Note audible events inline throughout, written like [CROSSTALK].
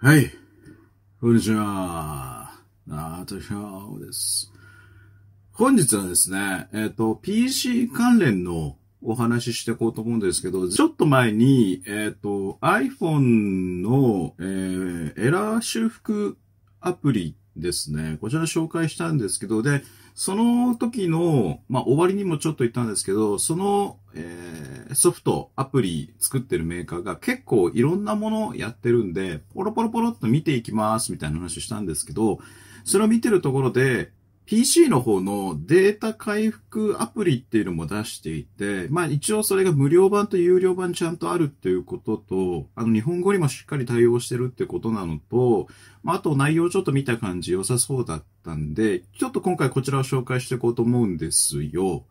はい。こんにちは。なあヒャオです。本日はですね、えっ、ー、と、PC 関連のお話ししていこうと思うんですけど、ちょっと前に、えっ、ー、と、iPhone の、えー、エラー修復アプリですね。こちら紹介したんですけど、で、その時の、まあ、終わりにもちょっと言ったんですけど、その、えー、ソフト、アプリ作ってるメーカーが結構いろんなものやってるんで、ポロポロポロっと見ていきますみたいな話したんですけど、それを見てるところで、PC の方のデータ回復アプリっていうのも出していて、まあ一応それが無料版と有料版ちゃんとあるっていうことと、あの日本語にもしっかり対応してるってことなのと、まああと内容ちょっと見た感じ良さそうだっったんで、ちょっと今回こちらを紹介していこうと思うんですよ。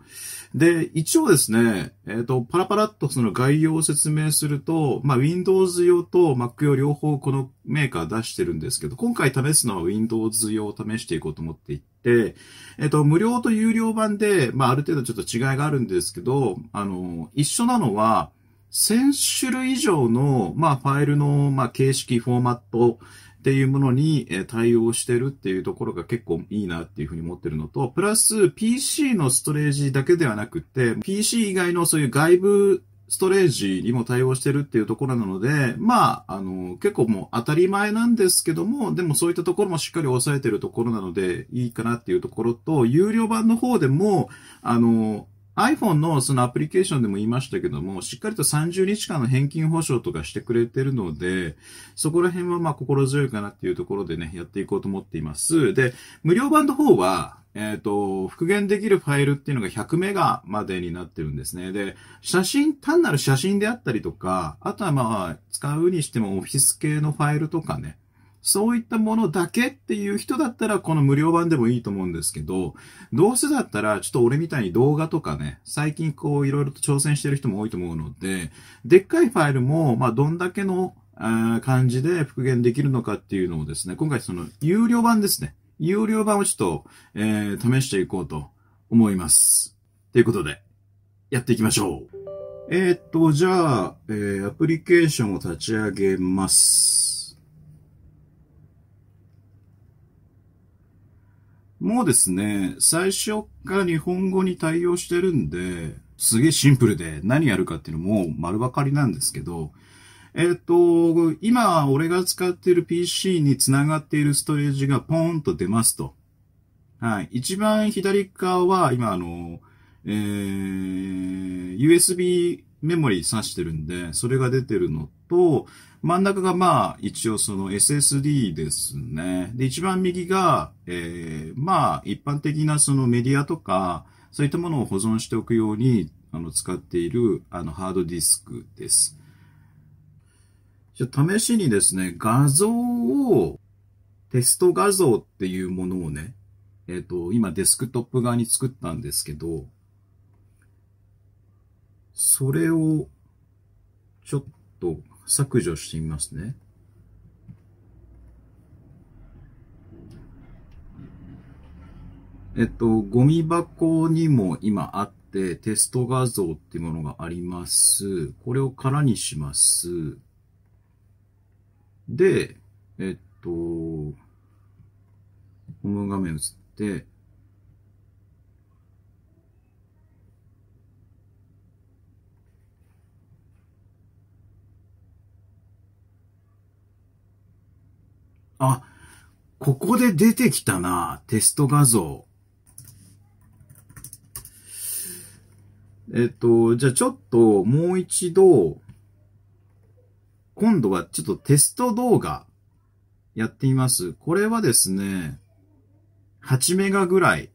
で、一応ですね、えっ、ー、と、パラパラっとその概要を説明すると、まあ、Windows 用と Mac 用両方このメーカー出してるんですけど、今回試すのは Windows 用を試していこうと思っていて、えっ、ー、と、無料と有料版で、まあ、ある程度ちょっと違いがあるんですけど、あの、一緒なのは、1000種類以上の、まあ、ファイルの、まあ、形式、フォーマット、っていうものに対応してるっていうところが結構いいなっていうふうに思ってるのと、プラス PC のストレージだけではなくて、PC 以外のそういう外部ストレージにも対応してるっていうところなので、まあ、あの、結構もう当たり前なんですけども、でもそういったところもしっかり抑えてるところなので、いいかなっていうところと、有料版の方でも、あの、iPhone のそのアプリケーションでも言いましたけども、しっかりと30日間の返金保証とかしてくれてるので、そこら辺はまあ心強いかなっていうところでね、やっていこうと思っています。で、無料版の方は、えっ、ー、と、復元できるファイルっていうのが100メガまでになってるんですね。で、写真、単なる写真であったりとか、あとはまあ、使うにしてもオフィス系のファイルとかね、そういったものだけっていう人だったら、この無料版でもいいと思うんですけど、どうせだったら、ちょっと俺みたいに動画とかね、最近こういろいろと挑戦してる人も多いと思うので、でっかいファイルも、まあどんだけの感じで復元できるのかっていうのをですね、今回その有料版ですね。有料版をちょっと、えー、試していこうと思います。ということで、やっていきましょう。えー、っと、じゃあ、えー、アプリケーションを立ち上げます。もうですね、最初から日本語に対応してるんで、すげえシンプルで何やるかっていうのも丸分かりなんですけど、えっ、ー、と、今俺が使っている PC につながっているストレージがポーンと出ますと。はい。一番左側は今あの、えー、USB メモリ挿してるんで、それが出てるのと、真ん中がまあ、一応その SSD ですね。で、一番右が、えー、まあ、一般的なそのメディアとか、そういったものを保存しておくように、あの、使っている、あの、ハードディスクです。じゃ、試しにですね、画像を、テスト画像っていうものをね、えっ、ー、と、今デスクトップ側に作ったんですけど、それをちょっと削除してみますね。えっと、ゴミ箱にも今あって、テスト画像っていうものがあります。これを空にします。で、えっと、ホーム画面映って、あ、ここで出てきたな、テスト画像。えっと、じゃあちょっともう一度、今度はちょっとテスト動画やってみます。これはですね、8メガぐらい。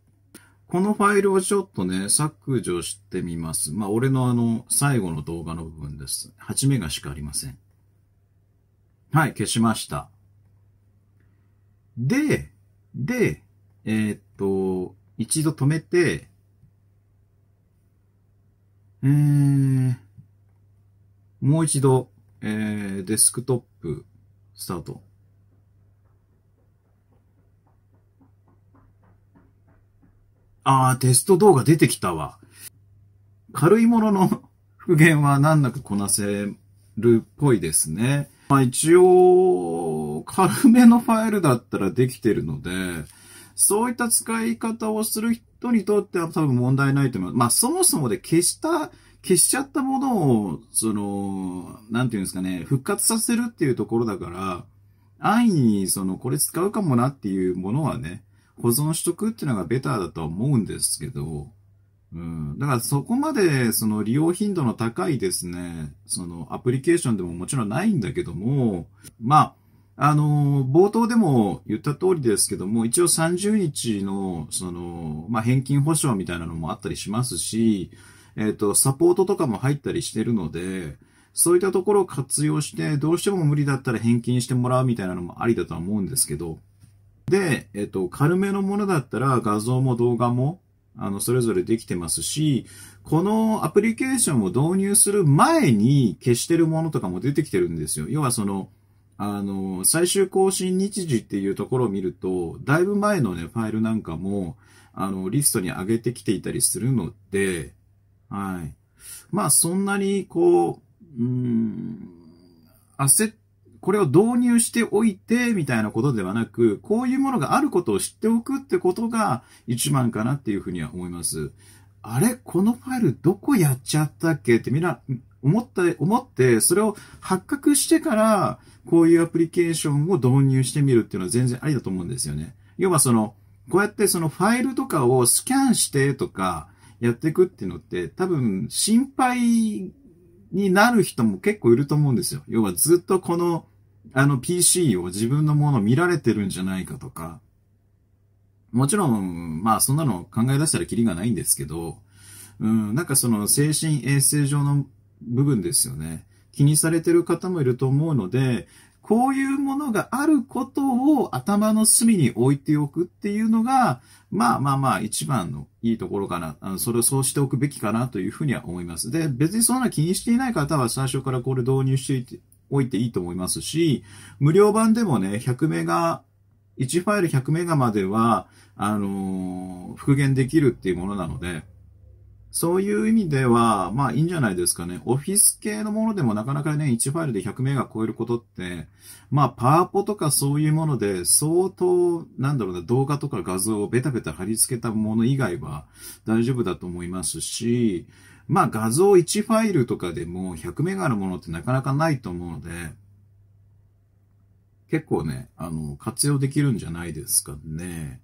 このファイルをちょっとね、削除してみます。まあ、俺のあの、最後の動画の部分です。8メガしかありません。はい、消しました。で、で、えー、っと、一度止めて、えー、もう一度、えー、デスクトップ、スタート。あー、テスト動画出てきたわ。軽いものの [LAUGHS] 復元は難なくこなせるっぽいですね。まあ一応、軽めのファイルだったらできてるので、そういった使い方をする人にとっては多分問題ないと思います。まあそもそもで消した、消しちゃったものを、その、なんていうんですかね、復活させるっていうところだから、安易にその、これ使うかもなっていうものはね、保存しとくっていうのがベターだとは思うんですけど、うん。だからそこまで、その利用頻度の高いですね、そのアプリケーションでももちろんないんだけども、まあ、あの、冒頭でも言った通りですけども、一応30日の、その、まあ、返金保証みたいなのもあったりしますし、えっ、ー、と、サポートとかも入ったりしてるので、そういったところを活用して、どうしても無理だったら返金してもらうみたいなのもありだとは思うんですけど、で、えっ、ー、と、軽めのものだったら画像も動画も、あの、それぞれできてますし、このアプリケーションを導入する前に消してるものとかも出てきてるんですよ。要はその、あの、最終更新日時っていうところを見ると、だいぶ前のね、ファイルなんかも、あの、リストに上げてきていたりするので、はい。まあ、そんなに、こう、うん、焦これを導入しておいて、みたいなことではなく、こういうものがあることを知っておくってことが一番かなっていうふうには思います。あれこのファイルどこやっちゃったっけってみんな思った、思って、それを発覚してから、こういうアプリケーションを導入してみるっていうのは全然ありだと思うんですよね。要はその、こうやってそのファイルとかをスキャンしてとかやっていくっていうのって多分心配になる人も結構いると思うんですよ。要はずっとこの、あの PC を自分のもの見られてるんじゃないかとか。もちろん、まあそんなの考え出したらキリがないんですけど、うん、なんかその精神衛生上の部分ですよね。気にされてる方もいると思うので、こういうものがあることを頭の隅に置いておくっていうのが、まあまあまあ一番のいいところかな。あのそれをそうしておくべきかなというふうには思います。で、別にそんな気にしていない方は最初からこれ導入しておいていいと思いますし、無料版でもね、100メガ、1ファイル100メガまでは、あのー、復元できるっていうものなので、そういう意味では、まあいいんじゃないですかね。オフィス系のものでもなかなかね、1ファイルで100名が超えることって、まあパワポとかそういうもので相当、なんだろうな、動画とか画像をベタベタ貼り付けたもの以外は大丈夫だと思いますし、まあ画像1ファイルとかでも100メガのものってなかなかないと思うので、結構ね、あの、活用できるんじゃないですかね。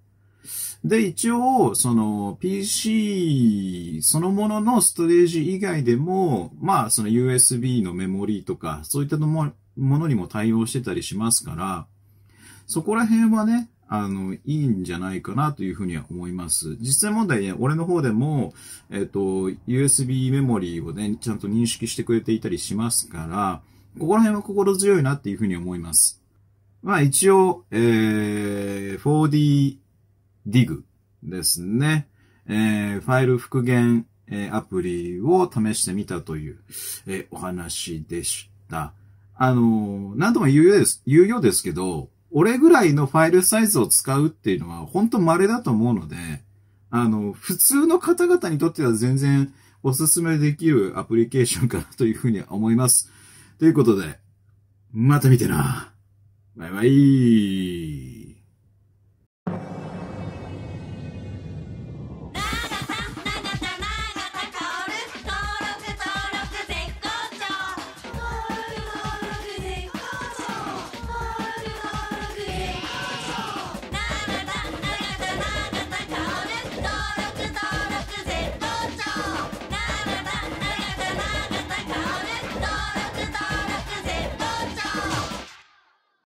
で、一応、その PC そのもののストレージ以外でも、まあ、その USB のメモリーとか、そういったのもものにも対応してたりしますから、そこら辺はね、あの、いいんじゃないかなというふうには思います。実際問題ね、俺の方でも、えっ、と、USB メモリーをね、ちゃんと認識してくれていたりしますから、ここら辺は心強いなっていうふうに思います。まあ一応、えー、4D dig ですね。えー、ファイル復元、えー、アプリを試してみたという、えー、お話でした。あのー、何度も言うようです、言うようですけど、俺ぐらいのファイルサイズを使うっていうのは本当稀だと思うので、あの、普通の方々にとっては全然おすすめできるアプリケーションかなというふうには思います。ということで、また見てな。バイバイ。